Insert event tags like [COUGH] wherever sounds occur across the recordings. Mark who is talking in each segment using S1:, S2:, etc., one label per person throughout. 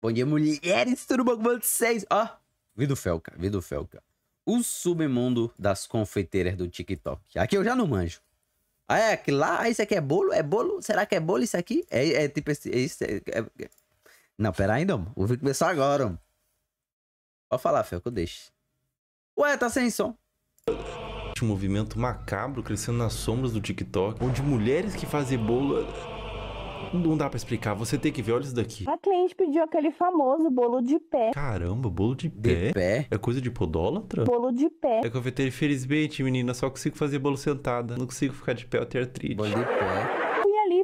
S1: Bom dia, mulheres, tudo bom com vocês? Ó, oh, do Felca, do Felca. O submundo das confeiteiras do TikTok. Aqui eu já não manjo. Ah, é que lá, ah, isso aqui é bolo? É bolo? Será que é bolo isso aqui? É, é tipo esse, é isso, é, é... é. Não, pera ainda, não. O vídeo começou agora, mano. Pode falar, Felca, eu deixo. Ué, tá sem som.
S2: Um movimento macabro crescendo nas sombras do TikTok, onde mulheres que fazem bolo não dá para explicar, você tem que ver, olha isso daqui.
S3: A cliente pediu aquele famoso bolo de pé.
S2: Caramba, bolo de pé? De pé? É coisa de podólatra?
S3: Bolo de pé. É
S2: confeiteiro, infelizmente, menina, só consigo fazer bolo sentada. Não consigo ficar de pé, eu tenho artrite. Bolo de pé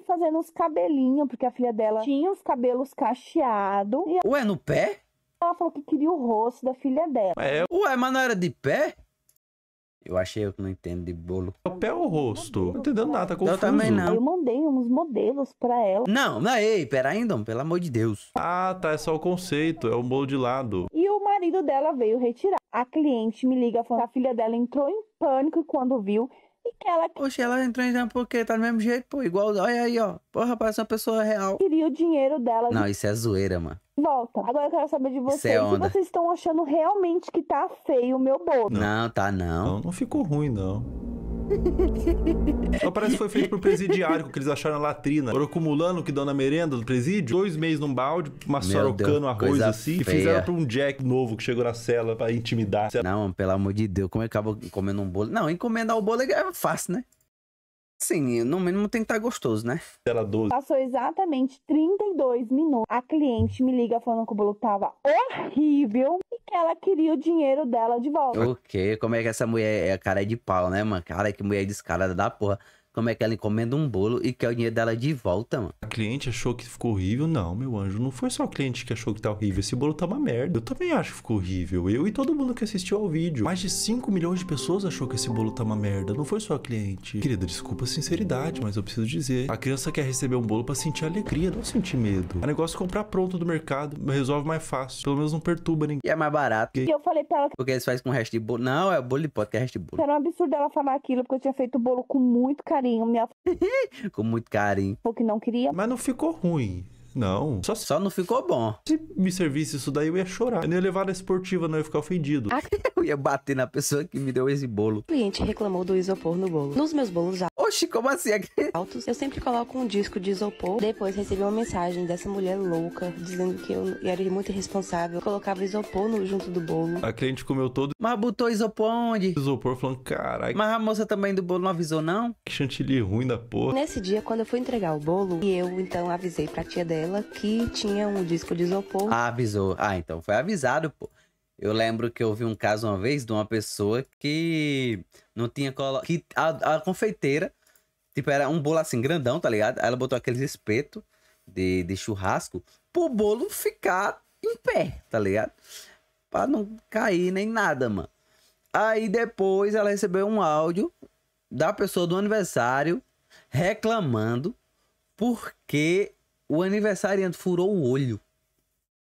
S3: fazendo uns cabelinhos, porque a filha dela tinha os cabelos cacheados. E Ué, no pé? Ela falou que queria o rosto da filha dela. É,
S1: ué, mas não era de pé? Eu achei eu que não entendo de bolo. Papel ou rosto? Não entendendo nada, tá confuso. Eu também não. Eu
S3: mandei uns modelos pra ela.
S1: Não, não, ei, peraí, ainda, pelo amor de Deus.
S2: Ah, tá, é só o conceito, é o bolo de lado.
S3: E o marido dela veio retirar. A cliente me liga falando que a filha dela entrou em pânico quando viu ela... ela entrou em drama porque
S1: tá do mesmo jeito, pô. Igual, olha aí, ó. Porra, parece uma pessoa real.
S3: Queria o dinheiro dela. Não, isso
S1: é zoeira, mano.
S3: Volta. Agora eu quero saber de vocês. Isso é onda. Se vocês estão achando realmente que tá feio o meu bolo. Não,
S2: tá não. Não, não ficou ruim, não.
S3: Só
S4: parece que foi feito
S2: por presidiário, que eles acharam latrina. Foram acumulando que dão na merenda do presídio, dois meses num balde, uma sorocando sorocano, Deus, arroz assim, feia. e fizeram pra um Jack novo que chegou na cela pra intimidar. Não,
S1: pelo amor de Deus, como é que acabou comendo um bolo? Não, encomendar o bolo é fácil, né? Sim, no mínimo tem que estar tá gostoso, né? Era 12.
S3: Passou exatamente 32 minutos. A cliente me liga falando que o bolo tava horrível e que ela queria o dinheiro dela de volta. O
S1: quê? Como é que essa mulher é cara de pau, né, mano? Cara, que mulher descarada da porra. Como é que ela
S2: encomenda um bolo e quer o dinheiro dela de volta, mano? A cliente achou que ficou horrível? Não, meu anjo. Não foi só o cliente que achou que tá horrível. Esse bolo tá uma merda. Eu também acho que ficou horrível. Eu e todo mundo que assistiu ao vídeo. Mais de 5 milhões de pessoas achou que esse bolo tá uma merda. Não foi só a cliente. Querida, desculpa a sinceridade, mas eu preciso dizer. A criança quer receber um bolo para sentir alegria, não sentir medo. É negócio comprar pronto do mercado. Resolve mais fácil. Pelo menos não perturba ninguém. E é mais barato.
S1: E eu
S3: falei pra ela que...
S2: Porque eles fazem com o resto de
S1: bolo. Não, é bolo de pote, que é resto de bolo.
S3: Era é um absurdo ela falar aquilo, porque eu tinha feito o bolo com muito carinho carinho. Minha... [LAUGHS]
S1: Com muito carinho.
S3: Porque não queria. Mas não ficou
S1: ruim.
S2: Não. Só, Só não ficou bom. se me servisse isso daí, eu ia chorar. Eu não ia levar na esportiva, não eu ia ficar ofendido. Ah, [LAUGHS] eu ia bater
S1: na pessoa que me deu esse bolo. O
S4: cliente reclamou do isopor no bolo. Nos meus bolos Oxi, como assim? [LAUGHS] altos, eu sempre coloco um disco de isopor. Depois recebi uma mensagem dessa mulher louca, dizendo que eu era muito irresponsável. colocava isopor no, junto do bolo.
S2: A cliente comeu todo Mas botou
S1: isopor onde? isopor, falando, caralho, Mas a moça também do bolo não avisou, não? que chantilly ruim da porra.
S4: Nesse dia, quando eu fui entregar o bolo, e eu então avisei pra tia dela ela que tinha um disco de isopor.
S1: Ah, avisou. Ah, então foi avisado, pô. Eu lembro que eu vi um caso uma vez de uma pessoa que não tinha cola. Que a, a confeiteira, tipo, era um bolo assim grandão, tá ligado? Aí ela botou aqueles espeto de, de churrasco pro bolo ficar em pé, tá ligado? Pra não cair nem nada, mano. Aí depois ela recebeu um áudio da pessoa do aniversário reclamando porque o aniversariante furou o olho.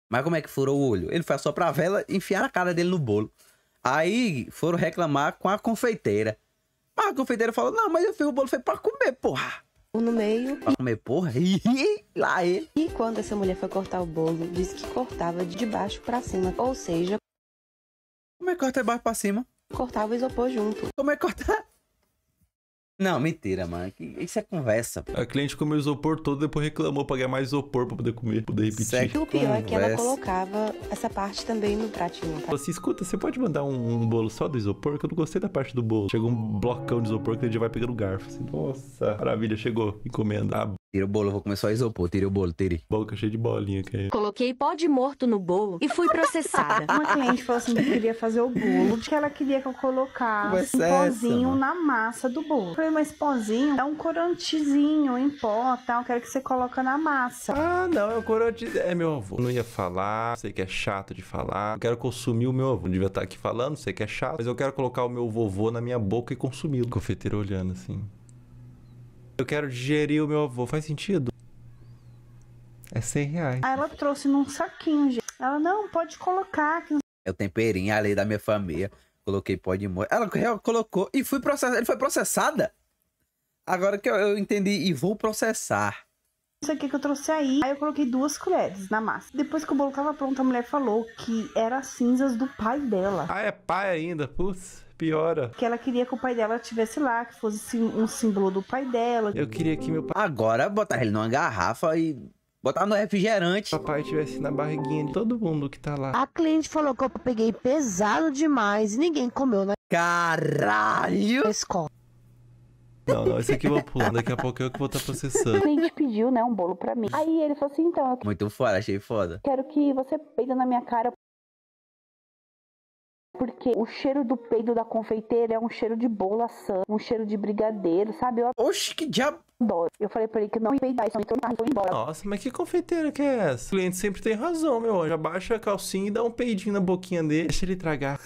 S1: Mas como é que furou o olho? Ele foi só pra vela enfiar a cara dele no bolo. Aí foram reclamar com a confeiteira. Mas a confeiteira falou: Não, mas eu fiz o bolo foi pra comer, porra.
S4: Um no meio. Pra
S1: comer, porra. [LAUGHS]
S4: E lá ele. E quando essa mulher foi cortar o bolo, disse que cortava de baixo para cima. Ou seja. Como é que corta de baixo pra cima? Cortava o isopor junto. Como é que corta?
S1: Não, mentira, mano. Isso
S4: é
S2: conversa. Pô. A cliente comeu isopor todo, depois reclamou pra ganhar mais isopor pra poder comer, poder repetir. É que o pior conversa. é que ela
S4: colocava essa parte também no pratinho. Tá?
S2: Assim, escuta, você pode mandar um, um, bolo só do isopor? Que eu não gostei da parte do bolo. Chegou um blocão de isopor que a gente vai pegando garfo. Assim, Nossa, maravilha, chegou. Encomenda. Ah, Tira o bolo, vou começar a isopor. Tire o bolo, tire. Boca cheia de bolinha, que é.
S3: Coloquei pó de morto no bolo e fui processada. Uma cliente falou assim que queria fazer o bolo, porque ela queria que eu colocasse um pozinho né? na massa do bolo. Eu falei, mas pozinho é um corantezinho em pó, tal, Eu quero que você coloca na massa. Ah, não, é um corante. É meu avô.
S2: Não ia falar, sei que é chato de falar. Eu quero consumir o meu avô. Não devia estar aqui falando, sei que é chato, mas eu quero colocar o meu vovô na minha boca e consumi-lo. Confeiteiro olhando assim. Eu quero digerir o meu avô. Faz sentido? É 100 reais.
S3: Aí ela trouxe num saquinho, gente. Ela, não, pode colocar. aqui.
S1: É o temperinho ali da minha família. Coloquei pó de molho. Ela colocou e fui processada. Ele foi processada? Agora que eu, eu entendi e vou processar
S3: isso aqui que eu trouxe aí. Aí eu coloquei duas colheres na massa. Depois que o bolo tava pronto, a mulher falou que era cinzas do pai dela.
S2: Ah, é pai ainda, putz. Piora.
S3: Que ela queria que o pai dela estivesse lá, que fosse um símbolo do pai dela. Eu queria que meu
S1: pai. Agora botar ele numa garrafa e botar no refrigerante. Papai tivesse
S2: na barriguinha de todo mundo que tá lá.
S1: A
S4: cliente falou que eu peguei pesado demais e ninguém comeu na. Caralho! Escola.
S2: Não, não,
S1: isso aqui eu vou pulando, daqui a pouco eu que vou estar tá processando. A
S3: cliente pediu, né, um bolo pra mim. Aí ele falou assim, então... Eu...
S1: Muito fora, achei foda.
S3: Quero que você peida na minha cara porque o cheiro do peido da confeiteira é um cheiro de bolo assando, um cheiro de brigadeiro, sabe? Eu... Oxe, que diabo! Eu falei pra ele que não ia peidar, só entrou e foi embora.
S2: Nossa, mas que confeiteira que é essa? O cliente sempre tem razão, meu anjo. Abaixa a calcinha e dá um peidinho na boquinha dele. Deixa ele tragar.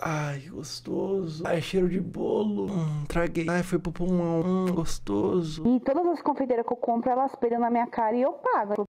S2: Ai, gostoso. Ai, cheiro de bolo. Hum, traguei. Ai, foi pro pulmão. Hum, gostoso.
S3: E todas as confeiteiras que eu compro, elas peidam na minha cara e eu pago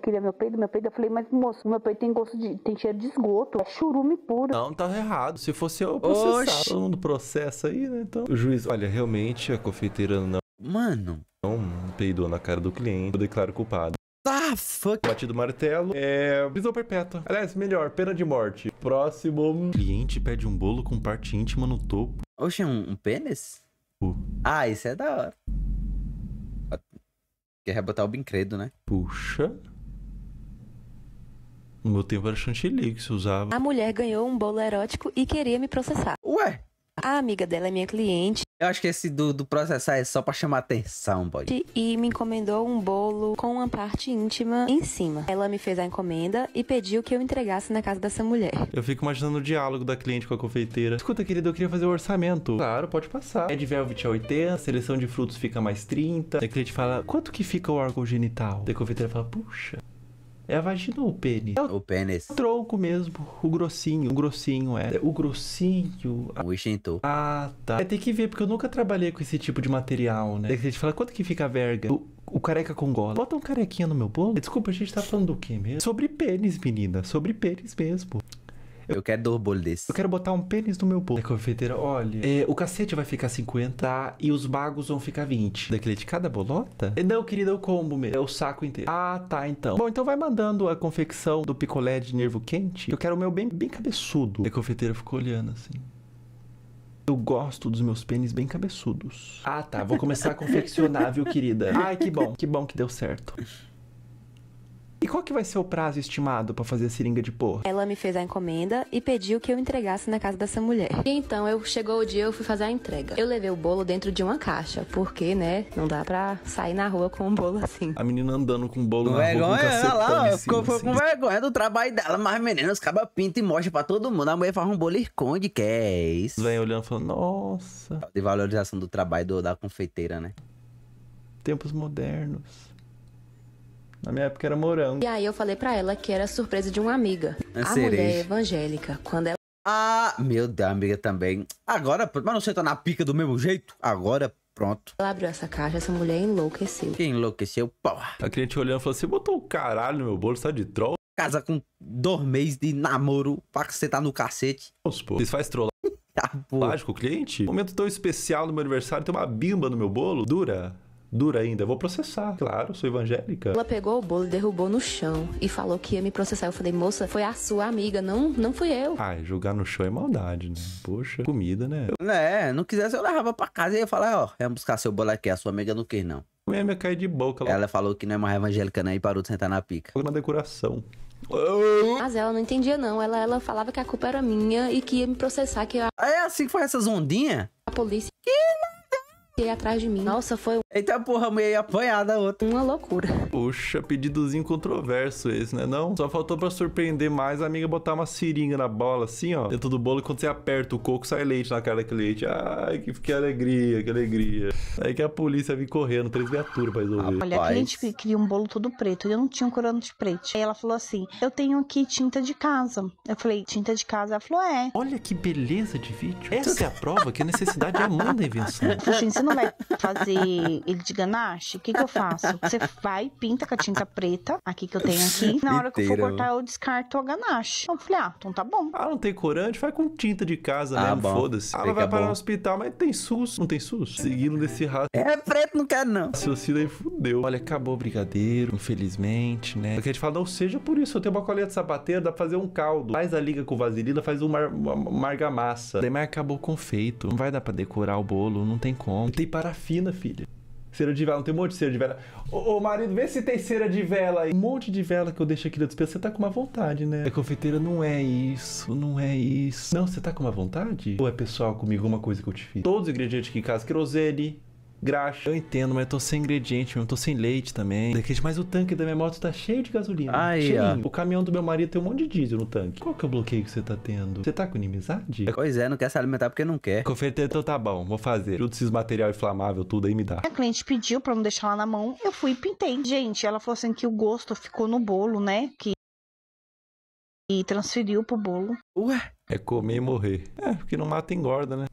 S3: queria meu peido, meu peido. Eu falei, mas moço, meu peido tem gosto de. tem cheiro de esgoto. É churume puro.
S2: Não, tá errado. Se fosse eu, processo Todo mundo processa aí, né? Então, o juiz, olha, realmente a confeiteira não. Mano. Não peidou na cara do cliente. Eu declaro culpado. Ah, fuck. Batido martelo. É. Prisão perpétua. Aliás, melhor, pena de morte. Próximo. Cliente pede um bolo com parte íntima no topo. Oxe, um, um pênis? Uh.
S1: Ah, isso é da hora. Quer rebotar o bincredo, né? Puxa.
S2: No meu tempo era chantilly que se usava.
S4: A mulher ganhou um bolo erótico e queria me processar. Ué? A amiga dela é minha cliente.
S1: Eu acho que esse do, do processar é só pra chamar atenção, boy.
S4: E me encomendou um bolo com uma parte íntima em cima. Ela me fez a encomenda e pediu que eu entregasse na casa dessa mulher.
S2: Eu fico imaginando o diálogo da cliente com a confeiteira. Escuta, querida, eu queria fazer o um orçamento. Claro, pode passar. É de Velvet a 80, seleção de frutos fica mais 30. a cliente fala, quanto que fica o órgão genital? a confeiteira fala, puxa, é a vagina ou o pênis? É o, é o pênis. tronco mesmo. O grossinho. O grossinho, é. O grossinho. O extintor. Ah, tá. É, tem que ver, porque eu nunca trabalhei com esse tipo de material, né? Tem que falar quanto que fica a verga. O, o careca com gola. Bota um carequinha no meu bolo. Desculpa, a gente tá falando do quê mesmo? Sobre pênis, menina. Sobre pênis mesmo. Eu quero dois bolos desse. Eu quero botar um pênis no meu bolo. Da confeiteira, olha, é, o cacete vai ficar 50 e os bagos vão ficar 20. Daquele de cada bolota? É, não, querida, é o combo mesmo. É o saco inteiro. Ah, tá, então. Bom, então vai mandando a confecção do picolé de nervo quente. Eu quero o meu bem, bem cabeçudo. A confeiteira ficou olhando assim. Eu gosto dos meus pênis bem cabeçudos. Ah, tá. Vou começar a confeccionar, viu, querida? [LAUGHS] Ai, que bom. Que bom que deu certo qual que vai ser o prazo estimado para fazer a seringa de porco?
S4: Ela me fez a encomenda e pediu que eu entregasse na casa dessa mulher. E então eu chegou o dia eu fui fazer a entrega. Eu levei o bolo dentro de uma caixa, porque, né, não dá pra sair na rua com um bolo assim. A menina andando com um bolo
S1: na vergonha, rua, com um lá, ficou assim. com
S4: vergonha do trabalho dela, mas menina,
S1: os cabas pinta e mostra pra todo mundo. A mulher faz um bolo e esconde, que é isso. Vem olhando e falando, nossa. De valorização do trabalho do, da confeiteira, né? Tempos modernos. Na minha época era morango. E
S4: aí eu falei para ela que era surpresa de uma amiga. A, a mulher é evangélica, quando ela
S1: ah, meu Deus, amiga também. Agora, mas não você tá na pica do mesmo jeito? Agora, pronto.
S4: Ela abriu essa caixa, essa mulher enlouqueceu. Que
S1: enlouqueceu, porra. A cliente olhando falou: Você assim, botou
S2: o caralho no meu você tá de troll? Casa com dois meses de namoro pra tá no cacete. Nossa, pô. Vocês faz trollar. [LAUGHS] ah, Lógico, cliente. Momento tão especial no meu aniversário, tem uma bimba no meu bolo, dura dura ainda. Vou processar, claro, sou evangélica. Ela
S4: pegou o bolo, derrubou no chão e falou que ia me processar. Eu falei, moça, foi a sua amiga, não, não fui eu.
S2: Ai, julgar no chão é maldade, né? Poxa, comida, né?
S1: É, não quisesse eu levava pra casa e ia falar, ó, oh, ia buscar seu bolo aqui, a sua amiga não quis não.
S2: minha ia cair de boca. Ela... ela falou que não é mais evangélica, né? E parou de
S1: sentar na pica. uma decoração.
S4: Mas ela não entendia, não. Ela, ela falava que a culpa era minha e que ia me processar. Que eu... É assim que faz essas ondinhas? A polícia. Que não ter atrás de mim. Nossa, foi.
S1: Eita porra, meio apanhada outra. Uma loucura.
S2: Puxa, pedidozinho controverso esse, né? Não? Só faltou pra surpreender mais a amiga botar uma seringa na bola, assim, ó. Dentro do bolo, e quando você aperta o coco, sai leite na cara daquele leite. Ai, que, que alegria, que alegria. Aí que a polícia vem correndo, três viaturas pra resolver. Olha, Rapaz. a cliente
S3: queria um bolo todo preto e eu não tinha um corante preto. Aí ela falou assim: eu tenho aqui tinta de casa. Eu falei: tinta de casa? Ela falou: é.
S2: Olha que beleza de vídeo. Essa é a prova que a necessidade é a mãe da invenção. Puxa,
S3: quando vai fazer ele de ganache, o que, que eu faço? Você vai, pinta com a tinta preta, aqui que eu tenho aqui. Na hora que eu for cortar, eu descarto a ganache. Então eu falei, ah, então tá bom. Ah, não tem
S2: corante? Vai com tinta de casa ah, mesmo, foda-se. Ah, ela vai é parar no hospital, mas tem SUS. Não tem SUS? Seguindo desse rato. É preto, não quero não. Raciocínio aí fudeu. Olha, acabou o brigadeiro, infelizmente, né? Porque a gente fala, não seja por isso, eu tenho uma colher de sapateiro, dá pra fazer um caldo. Faz a liga com vaselina, faz uma argamassa. Daí, mas acabou o confeito. Não vai dar pra decorar o bolo, não tem como. Não tem parafina, filha. Cera de vela, não tem um monte de cera de vela. Ô, ô, marido, vê se tem cera de vela aí. Um monte de vela que eu deixo aqui na despesa, você tá com uma vontade, né? A é, confeiteira não é isso, não é isso. Não, você tá com uma vontade? Ou é pessoal comigo uma coisa que eu te fiz? Todos os ingredientes aqui em casa, querosene, graxa. Eu entendo, mas eu tô sem ingrediente, eu tô sem leite também. Mas o tanque da minha moto tá cheio de gasolina. Ai, cheio. É. O caminhão do meu marido tem um monte de diesel no tanque. Qual que é o bloqueio que você tá tendo? Você tá com inimizade? Pois é, não quer se alimentar porque não quer. Confertei, então tá bom, vou fazer. Tudo esses material inflamável, tudo aí me dá. A
S3: cliente pediu pra não deixar lá na mão, eu fui e pintei. Gente, ela falou assim que o gosto ficou no bolo, né? Que e transferiu pro bolo. Ué?
S2: É comer e morrer. É, porque não mata engorda, né?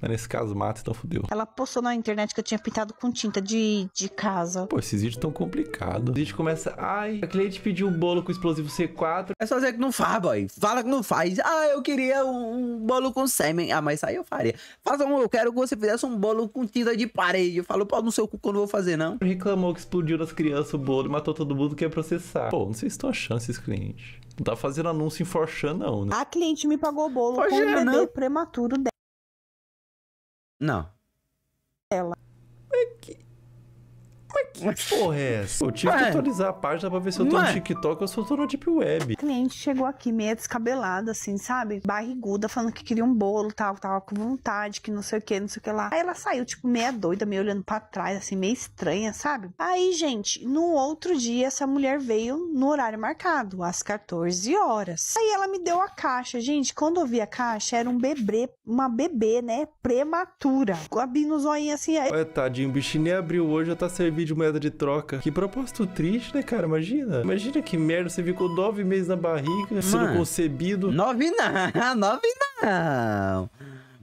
S2: Mas né, nesse caso mata, então fodeu.
S3: Ela postou na internet que eu tinha pintado com tinta de, de casa. Pô,
S2: esses vídeos tão complicados. A gente começa, ai, a cliente pediu um bolo com explosivo C4. É só dizer que não faz, boy. Fala que não faz. Ah,
S1: eu queria um, bolo com sêmen. Ah, mas aí eu faria. Faça um, eu quero que você fizesse um bolo com
S2: tinta de parede. Eu falo, pau no seu cu que eu não vou fazer, não. Reclamou que explodiu nas crianças o bolo, e matou todo mundo, que ia processar. Pô, não sei se estão achando esses clientes. Não tá fazendo anúncio em Forchan, não, né?
S3: A cliente me pagou o bolo Forchan, com um bebê não. prematuro dela. Não. Ela. Mas é que.
S2: Mas que porra é essa? Eu tive que atualizar a página pra ver se eu tô no TikTok ou se eu tô no Deep Web.
S3: A cliente chegou aqui meio descabelada, assim, sabe? Barriguda, falando que queria um bolo, tal, que tava com vontade, que não sei o que, não sei o que lá. Aí ela saiu, tipo, meia doida, meio olhando pra trás, assim, meio estranha, sabe? Aí, gente, no outro dia, essa mulher veio no horário marcado, às 14 horas. Aí ela me deu a caixa. Gente, quando eu vi a caixa, era um bebê, uma bebê, né? Prematura. Abrindo os olhinhos assim. Aí...
S2: É, tadinho, o bichinho nem abriu hoje, já tá servido de uma moeda de troca. Que propósito triste, né, cara? Imagina. Imagina que merda, você ficou nove meses na barriga, Mano, sendo concebido. Nove não, [LAUGHS]
S1: nove não.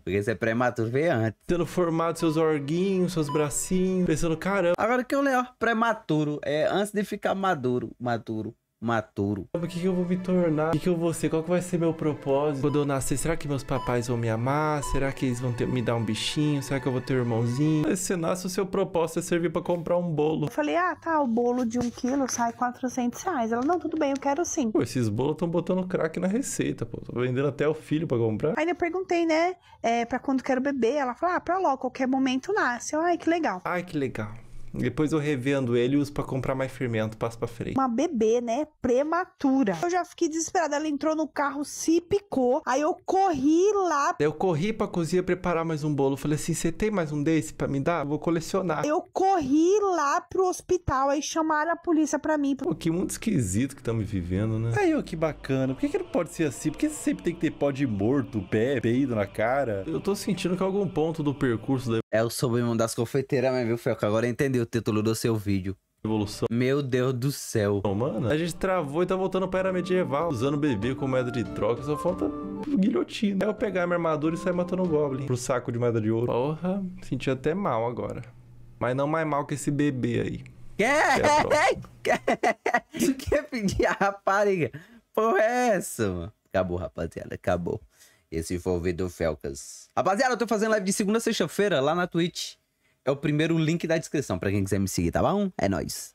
S1: Porque você é prematuro ver, antes. Tendo formado seus orguinhos, seus bracinhos, pensando, caramba. Agora que eu leio, prematuro, é antes de ficar maduro, maduro maturo.
S2: O que, que, eu vou me tornar? O que, que, eu vou ser? Qual que vai ser meu propósito? Quando eu nascer, será que meus papais vão me amar? Será que eles vão ter, me dar um bichinho? Será que eu vou ter um irmãozinho? Mas se nasce, o seu propósito é servir para comprar um bolo. Eu
S3: falei, ah, tá, o bolo de um quilo sai 400 reais. Ela, não, tudo bem, eu quero sim. Pô,
S2: esses bolos estão botando crack na receita, pô. Tô vendendo até o filho para comprar.
S3: Ainda eu perguntei, né, é, pra quando quero beber. Ela falou, ah, pra logo, qualquer momento nasce. Eu, ai, que legal. Ai,
S2: que legal. Depois eu revendo ele e uso pra comprar mais fermento, passo pra frente.
S3: Uma bebê, né? Prematura. Eu já fiquei desesperada. Ela entrou no carro, se picou. Aí eu corri lá.
S2: Eu corri pra cozinha preparar mais um bolo. Falei assim: você tem mais um desse pra me dar? Eu vou colecionar. Eu
S3: corri lá pro hospital. Aí chamaram a polícia pra mim. Pô, que mundo
S2: esquisito que estamos vivendo, né? Aí, ó, que bacana. Por que, que não pode ser assim? Por que sempre tem que ter pó de morto, pé, peido na cara? Eu tô sentindo que algum ponto do percurso da é o sobrenome
S1: das confeiteiras, mas viu, Felca? Agora entendeu o título do seu vídeo. Evolução. Meu Deus do céu.
S2: Oh, mano, a gente travou e tá voltando pra era medieval, usando bebê com moeda de troca, só falta guilhotina. É eu pegar minha armadura e sair matando o goblin pro saco de moeda de ouro. Porra, senti até mal agora. Mas não mais mal que esse bebê aí. Quer? Quer
S1: pedir a [LAUGHS] rapariga? Porra é essa, mano? Acabou, rapaziada, acabou esse do é Felcas. Rapaziada, eu tô fazendo live de segunda a sexta-feira lá na Twitch. É o primeiro link da descrição para quem quiser me seguir, tá bom? É nóis.